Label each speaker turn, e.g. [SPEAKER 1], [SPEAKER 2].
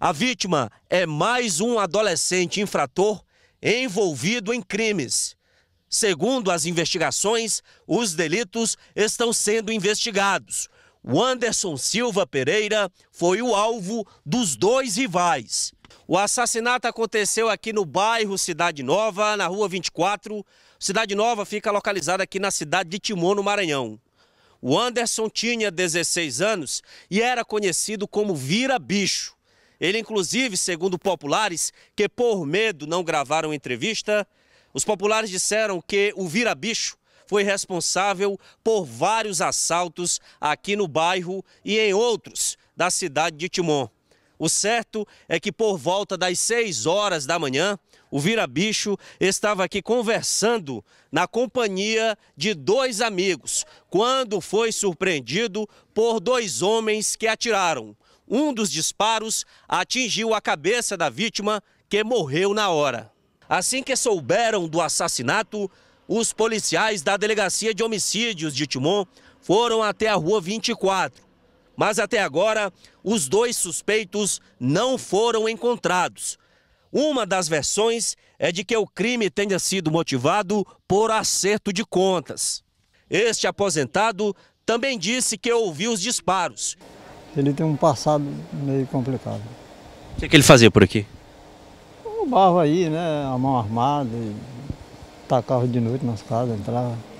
[SPEAKER 1] A vítima é mais um adolescente infrator envolvido em crimes. Segundo as investigações, os delitos estão sendo investigados. O Anderson Silva Pereira foi o alvo dos dois rivais. O assassinato aconteceu aqui no bairro Cidade Nova, na rua 24. Cidade Nova fica localizada aqui na cidade de Timon, no Maranhão. O Anderson tinha 16 anos e era conhecido como Vira Bicho. Ele, inclusive, segundo populares, que por medo não gravaram entrevista, os populares disseram que o vira-bicho foi responsável por vários assaltos aqui no bairro e em outros da cidade de Timon. O certo é que por volta das 6 horas da manhã, o vira-bicho estava aqui conversando na companhia de dois amigos, quando foi surpreendido por dois homens que atiraram. Um dos disparos atingiu a cabeça da vítima, que morreu na hora. Assim que souberam do assassinato, os policiais da Delegacia de Homicídios de Timon foram até a Rua 24. Mas até agora, os dois suspeitos não foram encontrados. Uma das versões é de que o crime tenha sido motivado por acerto de contas. Este aposentado também disse que ouviu os disparos ele tem um passado meio complicado.
[SPEAKER 2] O que, é que ele fazia por aqui?
[SPEAKER 1] Roubava aí, né? A mão armada, e
[SPEAKER 2] tacava de noite nas casas, entrava.